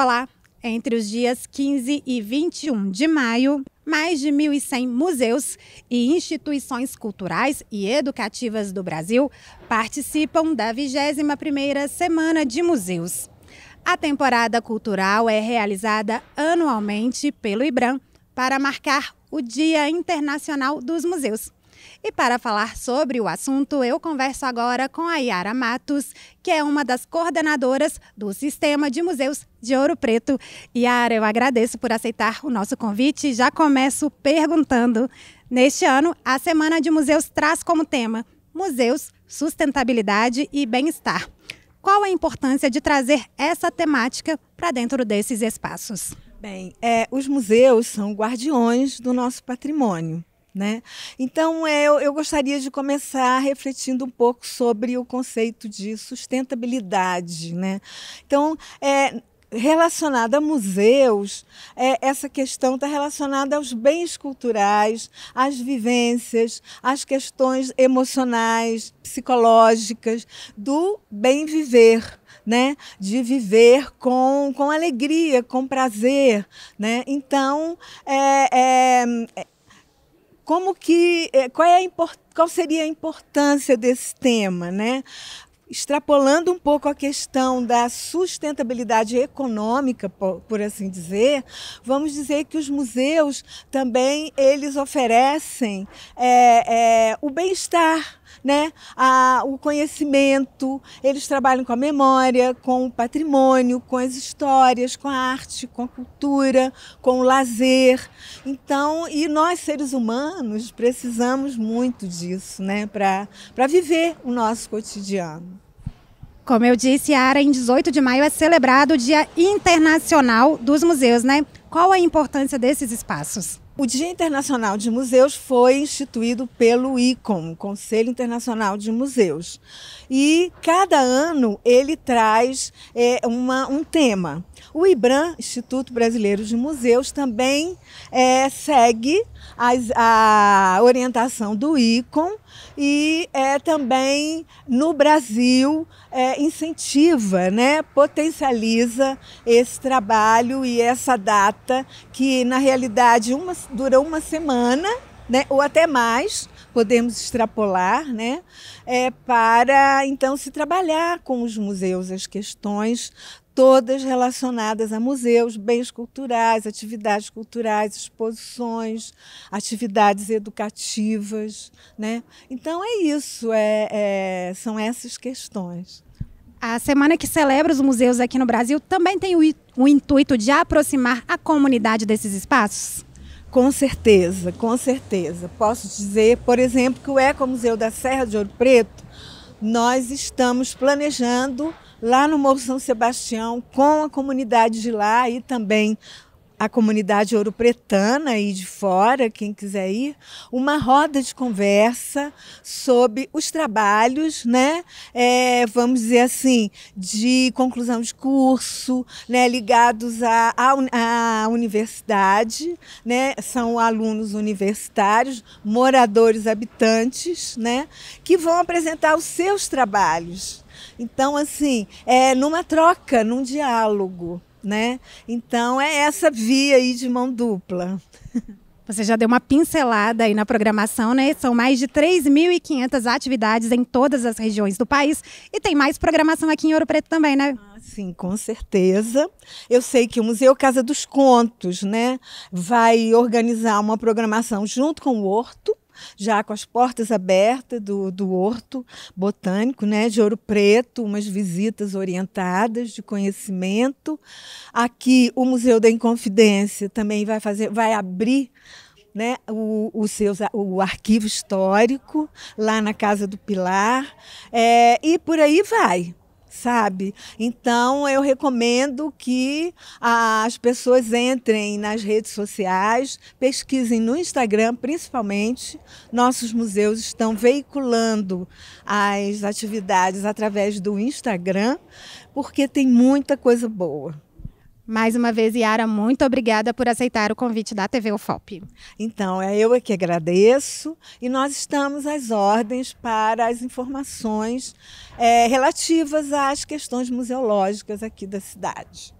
Olá! Entre os dias 15 e 21 de maio, mais de 1.100 museus e instituições culturais e educativas do Brasil participam da 21ª Semana de Museus. A temporada cultural é realizada anualmente pelo IBRAM para marcar o Dia Internacional dos Museus. E para falar sobre o assunto, eu converso agora com a Yara Matos, que é uma das coordenadoras do Sistema de Museus de Ouro Preto. Yara, eu agradeço por aceitar o nosso convite. Já começo perguntando: neste ano, a Semana de Museus traz como tema Museus, Sustentabilidade e Bem-Estar. Qual a importância de trazer essa temática para dentro desses espaços? Bem, é, os museus são guardiões do nosso patrimônio. Né? Então, é, eu, eu gostaria de começar refletindo um pouco sobre o conceito de sustentabilidade. Né? Então, é, relacionada a museus, é, essa questão está relacionada aos bens culturais, às vivências, às questões emocionais, psicológicas, do bem viver. Né, de viver com, com alegria, com prazer. Né? Então, é, é como que eh, qual, é a, qual seria a importância desse tema, né? extrapolando um pouco a questão da sustentabilidade econômica, por, assim dizer, vamos dizer que os museus também eles oferecem é, é, o bem-estar, né? A, o conhecimento, eles trabalham com a memória, com o patrimônio, com as histórias, com a arte, com a cultura, com o lazer. Então, e nós seres humanos precisamos muito disso, né? Para viver o nosso cotidiano. Como eu disse, Ara, em 18 de maio é celebrado o Dia Internacional dos Museus, né? Qual a importância desses espaços? O Dia Internacional de Museus foi instituído pelo ICOM, Conselho Internacional de Museus. E cada ano ele traz é, uma, um tema. O IBRAM, Instituto Brasileiro de Museus, também é, segue as, a orientação do ICOM e é, também no Brasil é, incentiva, né, potencializa esse trabalho e essa data que na realidade uma, dura uma semana, né, ou até mais, podemos extrapolar, né, é, para então se trabalhar com os museus as questões todas relacionadas a museus, bens culturais, atividades culturais, exposições, atividades educativas, né? Então é isso, é, é, são essas questões. A semana que celebra os museus aqui no Brasil também tem o, o intuito de aproximar a comunidade desses espaços? Com certeza, com certeza. Posso dizer, por exemplo, que o Ecomuseu da Serra de Ouro Preto, nós estamos planejando lá no Morro São Sebastião, com a comunidade de lá e também a comunidade ouropretana aí de fora, quem quiser ir, uma roda de conversa sobre os trabalhos, né? É, vamos dizer assim, de conclusão de curso, né? Ligados à, à, à universidade, né? São alunos universitários, moradores, habitantes, né? Que vão apresentar os seus trabalhos. Então, assim, é numa troca, num diálogo né? Então é essa via aí de mão dupla. Você já deu uma pincelada aí na programação, né? São mais de 3.500 atividades em todas as regiões do país e tem mais programação aqui em Ouro Preto também, né? Ah, sim, com certeza. Eu sei que o Museu Casa dos Contos, né, vai organizar uma programação junto com o Horto, já com as portas abertas do, do Horto Botânico, né, de Ouro Preto, umas visitas orientadas de conhecimento. Aqui o Museu da Inconfidência também vai fazer, vai abrir né, o, o, seus, o arquivo histórico lá na Casa do Pilar. É, e por aí vai sabe? Então eu recomendo que ah, as pessoas entrem nas redes sociais, pesquisem no Instagram, principalmente. Nossos museus estão veiculando as atividades através do Instagram, porque tem muita coisa boa. Mais uma vez, Yara, muito obrigada por aceitar o convite da TV UFOP. Então, é eu é que agradeço e nós estamos às ordens para as informações é, relativas às questões museológicas aqui da cidade.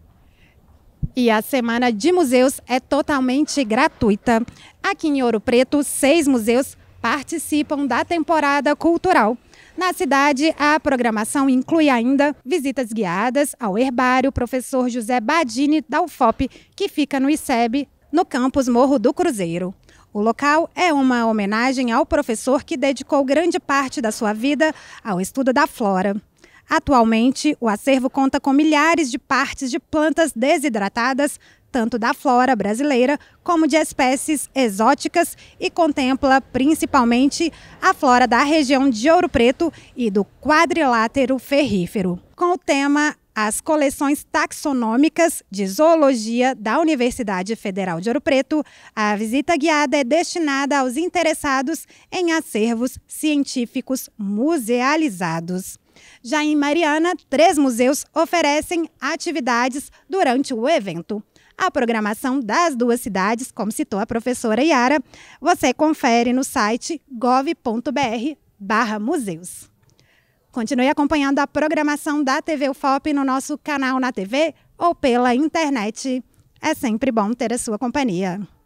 E a Semana de Museus é totalmente gratuita. Aqui em Ouro Preto, seis museus participam da temporada cultural. Na cidade, a programação inclui ainda visitas guiadas ao herbário professor José Badini da UFOP, que fica no ICEB, no campus Morro do Cruzeiro. O local é uma homenagem ao professor que dedicou grande parte da sua vida ao estudo da flora. Atualmente, o acervo conta com milhares de partes de plantas desidratadas, tanto da flora brasileira como de espécies exóticas e contempla principalmente a flora da região de Ouro Preto e do quadrilátero ferrífero. Com o tema as coleções taxonômicas de zoologia da Universidade Federal de Ouro Preto, a visita guiada é destinada aos interessados em acervos científicos musealizados. Já em Mariana, três museus oferecem atividades durante o evento. A programação das duas cidades, como citou a professora Yara, você confere no site gov.br museus. Continue acompanhando a programação da TV UFOP no nosso canal na TV ou pela internet. É sempre bom ter a sua companhia.